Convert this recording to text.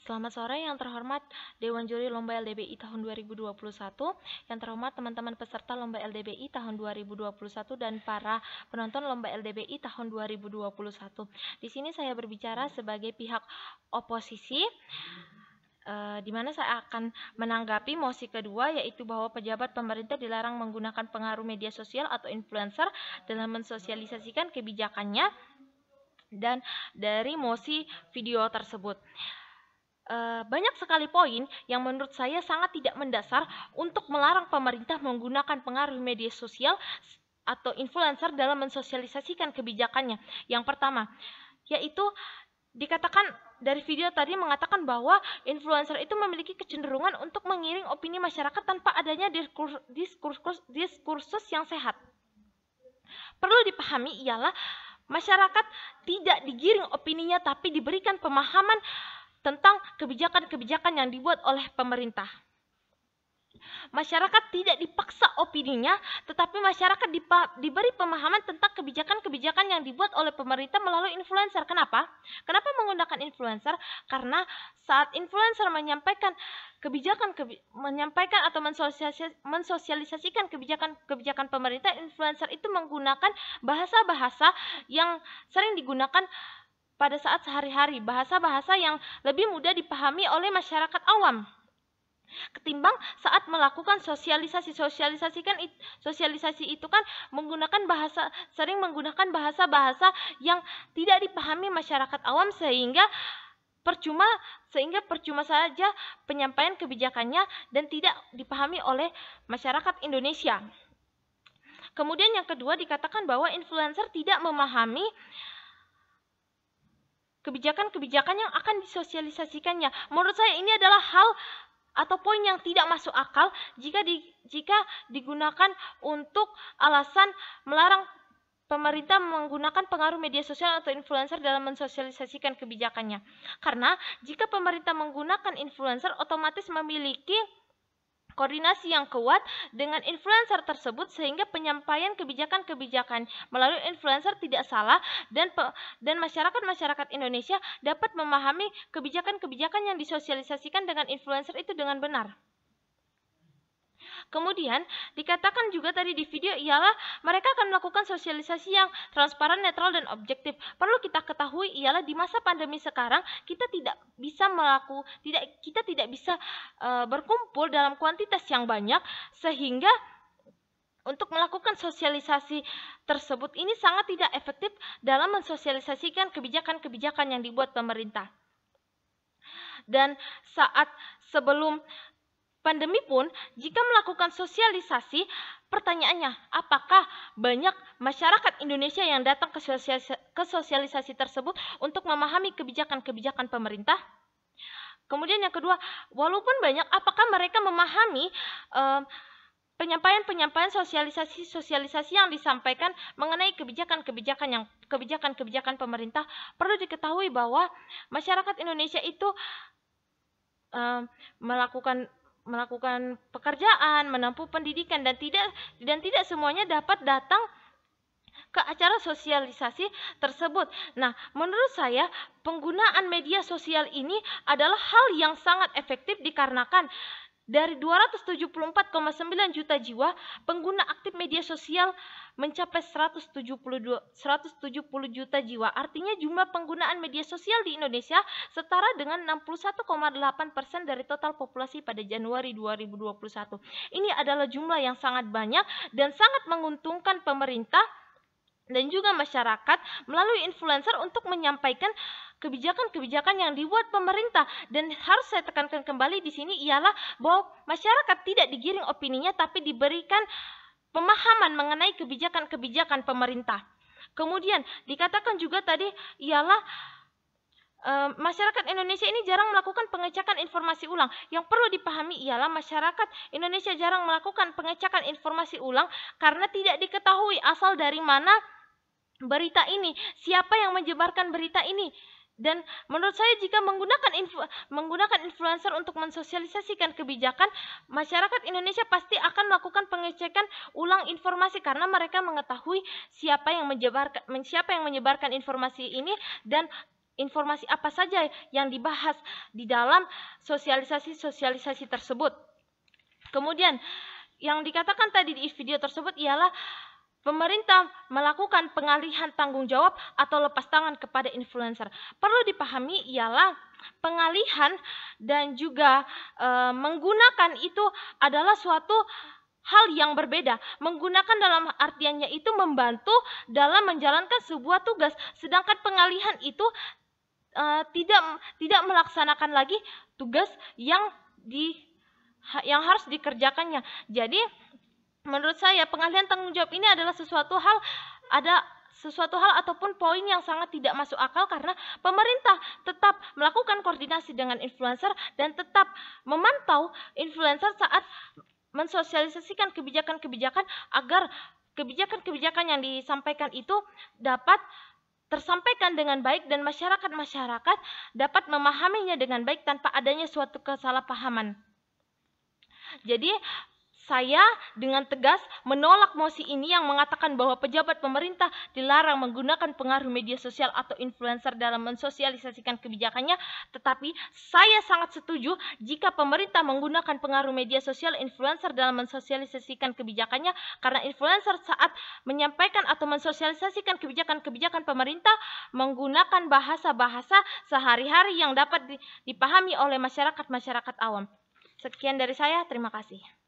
Selamat sore yang terhormat Dewan Juri Lomba LDBI tahun 2021, yang terhormat teman-teman peserta Lomba LDBI tahun 2021 dan para penonton Lomba LDBI tahun 2021. Di sini saya berbicara sebagai pihak oposisi e, di mana saya akan menanggapi mosi kedua yaitu bahwa pejabat pemerintah dilarang menggunakan pengaruh media sosial atau influencer dalam mensosialisasikan kebijakannya dan dari mosi video tersebut uh, banyak sekali poin yang menurut saya sangat tidak mendasar untuk melarang pemerintah menggunakan pengaruh media sosial atau influencer dalam mensosialisasikan kebijakannya. Yang pertama, yaitu dikatakan dari video tadi mengatakan bahwa influencer itu memiliki kecenderungan untuk mengiring opini masyarakat tanpa adanya diskursus, diskursus, diskursus yang sehat. Perlu dipahami ialah masyarakat tidak digiring opininya tapi diberikan pemahaman tentang kebijakan-kebijakan yang dibuat oleh pemerintah. Masyarakat tidak dipaksa opininya, tetapi masyarakat diberi pemahaman tentang kebijakan-kebijakan yang dibuat oleh pemerintah melalui influencer. Kenapa? Kenapa menggunakan influencer? Karena saat influencer menyampaikan kebijakan kebi menyampaikan atau mensosialisasikan kebijakan-kebijakan pemerintah, influencer itu menggunakan bahasa-bahasa yang sering digunakan pada saat sehari-hari, bahasa-bahasa yang lebih mudah dipahami oleh masyarakat awam ketimbang saat melakukan sosialisasi sosialisasi kan sosialisasi itu kan menggunakan bahasa sering menggunakan bahasa-bahasa yang tidak dipahami masyarakat awam sehingga percuma sehingga percuma saja penyampaian kebijakannya dan tidak dipahami oleh masyarakat Indonesia. Kemudian yang kedua dikatakan bahwa influencer tidak memahami kebijakan-kebijakan yang akan disosialisasikannya. Menurut saya ini adalah hal atau poin yang tidak masuk akal jika di, jika digunakan untuk alasan melarang pemerintah menggunakan pengaruh media sosial atau influencer dalam mensosialisasikan kebijakannya. Karena jika pemerintah menggunakan influencer otomatis memiliki koordinasi yang kuat dengan influencer tersebut sehingga penyampaian kebijakan-kebijakan melalui influencer tidak salah dan pe, dan masyarakat-masyarakat Indonesia dapat memahami kebijakan-kebijakan yang disosialisasikan dengan influencer itu dengan benar. Kemudian, dikatakan juga tadi di video ialah mereka akan melakukan sosialisasi yang transparan, netral, dan objektif. Perlu kita ketahui ialah di masa pandemi sekarang kita tidak bisa melaku, tidak kita tidak bisa e, berkumpul dalam kuantitas yang banyak sehingga untuk melakukan sosialisasi tersebut ini sangat tidak efektif dalam mensosialisasikan kebijakan-kebijakan yang dibuat pemerintah. Dan saat sebelum pandemi pun, jika melakukan sosialisasi, pertanyaannya, apakah banyak masyarakat Indonesia yang datang ke sosialisasi, ke sosialisasi tersebut untuk memahami kebijakan-kebijakan pemerintah? Kemudian yang kedua, walaupun banyak, apakah mereka memahami penyampaian-penyampaian sosialisasi-sosialisasi yang disampaikan mengenai kebijakan-kebijakan yang kebijakan-kebijakan pemerintah? Perlu diketahui bahwa masyarakat Indonesia itu melakukan melakukan pekerjaan, menempuh pendidikan dan tidak dan tidak semuanya dapat datang ke acara sosialisasi tersebut. Nah, menurut saya penggunaan media sosial ini adalah hal yang sangat efektif dikarenakan dari 274,9 juta jiwa, pengguna aktif media sosial mencapai 172, 170 juta jiwa. Artinya jumlah penggunaan media sosial di Indonesia setara dengan 61,8% persen dari total populasi pada Januari 2021. Ini adalah jumlah yang sangat banyak dan sangat menguntungkan pemerintah dan juga masyarakat melalui influencer untuk menyampaikan kebijakan-kebijakan yang dibuat pemerintah dan harus saya tekankan kembali di sini ialah bahwa masyarakat tidak digiring opininya tapi diberikan pemahaman mengenai kebijakan-kebijakan pemerintah. Kemudian dikatakan juga tadi ialah e, masyarakat Indonesia ini jarang melakukan pengecekan informasi ulang. Yang perlu dipahami ialah masyarakat Indonesia jarang melakukan pengecekan informasi ulang karena tidak diketahui asal dari mana berita ini, siapa yang menyebarkan berita ini. Dan menurut saya jika menggunakan influ menggunakan influencer untuk mensosialisasikan kebijakan, masyarakat Indonesia pasti akan melakukan pengecekan ulang informasi karena mereka mengetahui siapa yang menyebarkan siapa yang menyebarkan informasi ini dan informasi apa saja yang dibahas di dalam sosialisasi-sosialisasi tersebut. Kemudian yang dikatakan tadi di video tersebut ialah Pemerintah melakukan pengalihan tanggung jawab atau lepas tangan kepada influencer. Perlu dipahami ialah pengalihan dan juga e, menggunakan itu adalah suatu hal yang berbeda. Menggunakan dalam artiannya itu membantu dalam menjalankan sebuah tugas, sedangkan pengalihan itu e, tidak tidak melaksanakan lagi tugas yang di yang harus dikerjakannya. Jadi menurut saya pengalihan tanggung jawab ini adalah sesuatu hal ada sesuatu hal ataupun poin yang sangat tidak masuk akal karena pemerintah tetap melakukan koordinasi dengan influencer dan tetap memantau influencer saat mensosialisasikan kebijakan-kebijakan agar kebijakan-kebijakan yang disampaikan itu dapat tersampaikan dengan baik dan masyarakat-masyarakat dapat memahaminya dengan baik tanpa adanya suatu kesalahpahaman. Jadi saya dengan tegas menolak mosi ini yang mengatakan bahwa pejabat pemerintah dilarang menggunakan pengaruh media sosial atau influencer dalam mensosialisasikan kebijakannya, tetapi saya sangat setuju jika pemerintah menggunakan pengaruh media sosial influencer dalam mensosialisasikan kebijakannya karena influencer saat menyampaikan atau mensosialisasikan kebijakan-kebijakan pemerintah menggunakan bahasa-bahasa sehari-hari yang dapat dipahami oleh masyarakat-masyarakat awam. Sekian dari saya, terima kasih.